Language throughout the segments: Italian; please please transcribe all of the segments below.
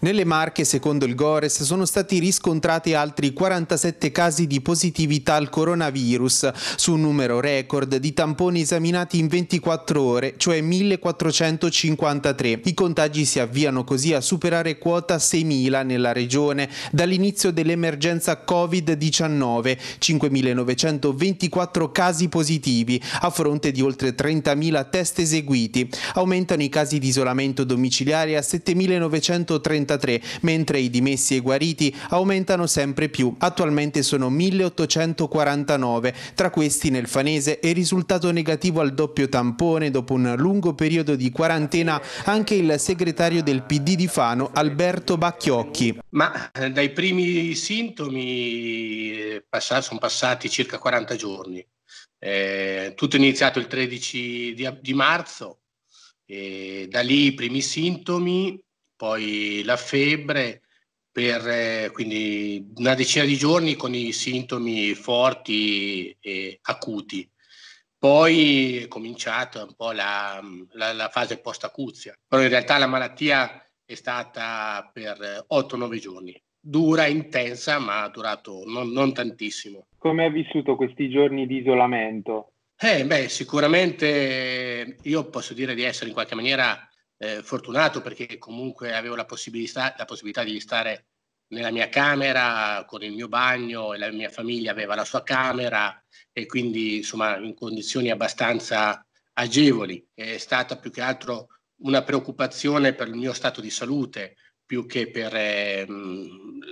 Nelle Marche, secondo il Gores, sono stati riscontrati altri 47 casi di positività al coronavirus, su un numero record di tamponi esaminati in 24 ore, cioè 1453. I contagi si avviano così a superare quota 6.000 nella regione dall'inizio dell'emergenza Covid-19, 5.924 casi positivi, a fronte di oltre 30.000 test eseguiti. Aumentano i casi di isolamento domiciliare a 7.933 1.843, mentre i dimessi e i guariti aumentano sempre più, attualmente sono 1.849, tra questi nel Fanese è risultato negativo al doppio tampone dopo un lungo periodo di quarantena anche il segretario del PD di Fano, Alberto Bacchiocchi. Ma eh, dai primi sintomi eh, sono passati circa 40 giorni. Eh, tutto è iniziato il 13 di, di marzo, eh, da lì i primi sintomi poi la febbre per eh, quindi una decina di giorni con i sintomi forti e acuti. Poi è cominciata un po' la, la, la fase post-acuzia, però in realtà la malattia è stata per 8-9 eh, giorni. Dura, intensa, ma ha durato non, non tantissimo. Come ha vissuto questi giorni di isolamento? Eh, beh, sicuramente io posso dire di essere in qualche maniera eh, fortunato perché comunque avevo la possibilità, la possibilità, di stare nella mia camera con il mio bagno e la mia famiglia aveva la sua camera e quindi insomma in condizioni abbastanza agevoli. È stata più che altro una preoccupazione per il mio stato di salute più che per eh,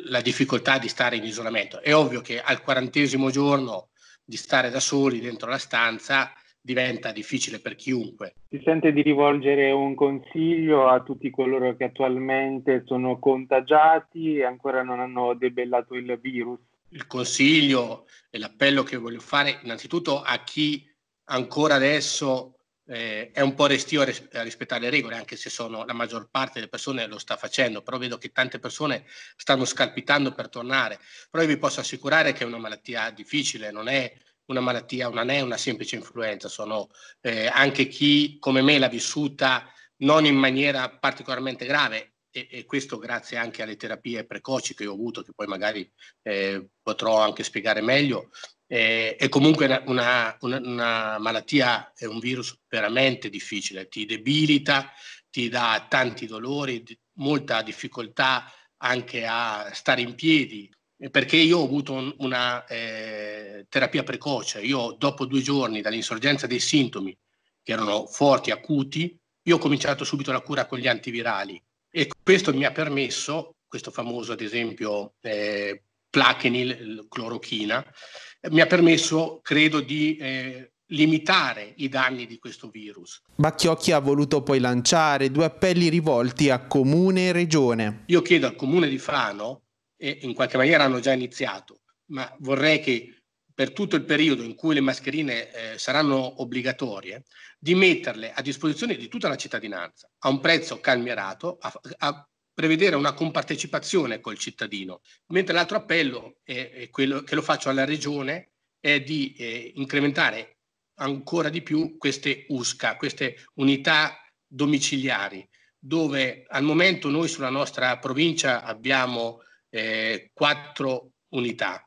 la difficoltà di stare in isolamento. È ovvio che al quarantesimo giorno di stare da soli dentro la stanza diventa difficile per chiunque. Si sente di rivolgere un consiglio a tutti coloro che attualmente sono contagiati e ancora non hanno debellato il virus? Il consiglio e l'appello che voglio fare innanzitutto a chi ancora adesso eh, è un po' restio a, ris- a, rispettare le regole, anche se sono, la maggior parte delle persone lo sta facendo, però vedo che tante persone stanno scalpitando per tornare. Però io vi posso assicurare che è una malattia difficile, non è una malattia, non è una semplice influenza, sono eh, anche chi come me l'ha vissuta non in maniera particolarmente grave e, e, questo grazie anche alle terapie precoci che ho avuto, che poi magari eh, potrò anche spiegare meglio, eh, è comunque una, una, una malattia, è un virus veramente difficile, ti debilita, ti dà tanti dolori, molta difficoltà anche a stare in piedi, perché io ho avuto un, una eh, terapia precoce, io dopo due giorni dall'insorgenza dei sintomi, che erano forti, acuti, io ho cominciato subito la cura con gli antivirali e questo mi ha permesso, questo famoso ad esempio eh, plaquenil, clorochina, mi ha permesso, credo, di eh, limitare i danni di questo virus. Bacchiocchi ha voluto poi lanciare due appelli rivolti a comune e regione. Io chiedo al comune di Fano e in qualche maniera hanno già iniziato, ma vorrei che per tutto il periodo in cui le mascherine eh, saranno obbligatorie, di metterle a disposizione di tutta la cittadinanza a un prezzo calmierato, a, a prevedere una compartecipazione col cittadino. Mentre l'altro appello, è, è quello che lo faccio alla Regione, è di eh, incrementare ancora di più queste USCA, queste unità domiciliari, dove al momento noi sulla nostra provincia abbiamo eh, quattro unità.